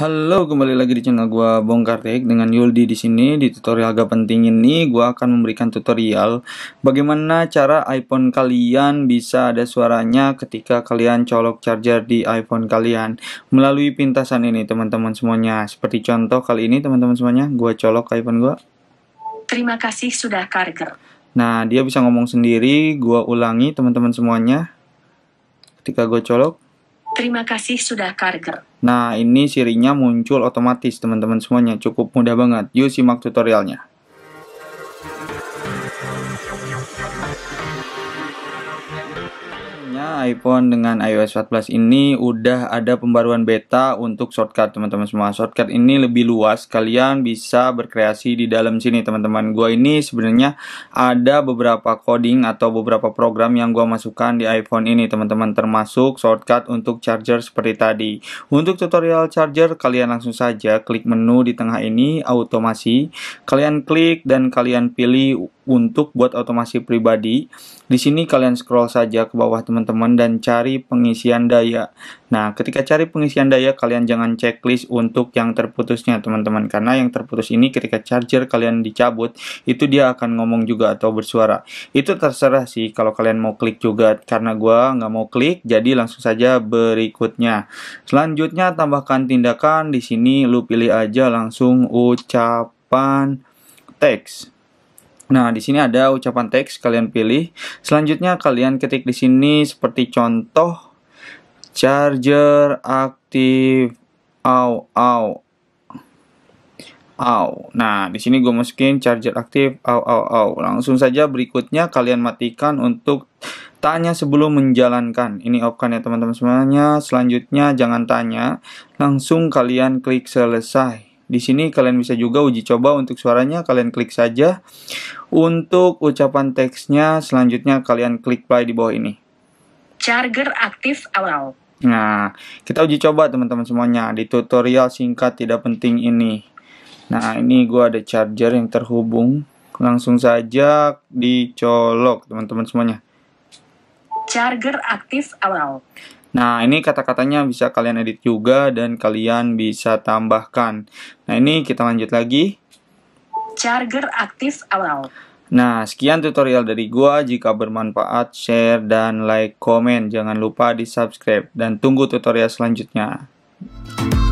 Halo, kembali lagi di channel gua Bongkar Tek dengan Yuldi di sini. Di tutorial agak penting ini, gua akan memberikan tutorial bagaimana cara iPhone kalian bisa ada suaranya ketika kalian colok charger di iPhone kalian melalui pintasan ini, teman-teman semuanya. Seperti contoh kali ini, teman-teman semuanya, gua colok iPhone gue. Terima kasih sudah charger. Nah, dia bisa ngomong sendiri, gua ulangi teman-teman semuanya. Ketika gue colok Terima kasih sudah karger. Nah, ini sirinya muncul otomatis teman-teman semuanya. Cukup mudah banget. Yuk simak tutorialnya. Sebenarnya iPhone dengan iOS 14 ini udah ada pembaruan beta untuk shortcut teman-teman semua. Shortcut ini lebih luas, kalian bisa berkreasi di dalam sini teman-teman. Gua ini sebenarnya ada beberapa coding atau beberapa program yang gua masukkan di iPhone ini teman-teman termasuk shortcut untuk charger seperti tadi. Untuk tutorial charger kalian langsung saja klik menu di tengah ini automasi. Kalian klik dan kalian pilih untuk buat otomasi pribadi. Di sini kalian scroll saja ke bawah teman-teman teman-teman dan cari pengisian daya. Nah, ketika cari pengisian daya kalian jangan checklist untuk yang terputusnya teman-teman karena yang terputus ini ketika charger kalian dicabut itu dia akan ngomong juga atau bersuara. Itu terserah sih kalau kalian mau klik juga karena gua nggak mau klik jadi langsung saja berikutnya. Selanjutnya tambahkan tindakan di sini lu pilih aja langsung ucapan teks. Nah, di sini ada ucapan teks, kalian pilih. Selanjutnya, kalian ketik di sini seperti contoh charger aktif au au au. Nah, di sini gue masukin charger aktif au au au. Langsung saja berikutnya kalian matikan untuk tanya sebelum menjalankan. Ini opkan ya teman-teman semuanya. Selanjutnya jangan tanya, langsung kalian klik selesai. Di sini kalian bisa juga uji coba untuk suaranya, kalian klik saja. Untuk ucapan teksnya, selanjutnya kalian klik play di bawah ini. Charger aktif awal. Nah, kita uji coba teman-teman semuanya di tutorial singkat tidak penting ini. Nah, ini gua ada charger yang terhubung. Langsung saja dicolok teman-teman semuanya. Charger aktif awal. Nah, ini kata-katanya bisa kalian edit juga dan kalian bisa tambahkan. Nah, ini kita lanjut lagi. Charger aktif awal. Nah, sekian tutorial dari gua. Jika bermanfaat, share dan like, komen. Jangan lupa di-subscribe dan tunggu tutorial selanjutnya.